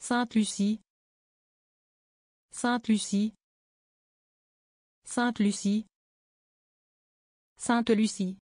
Sainte-Lucie. Sainte-Lucie. Sainte-Lucie. Sainte-Lucie.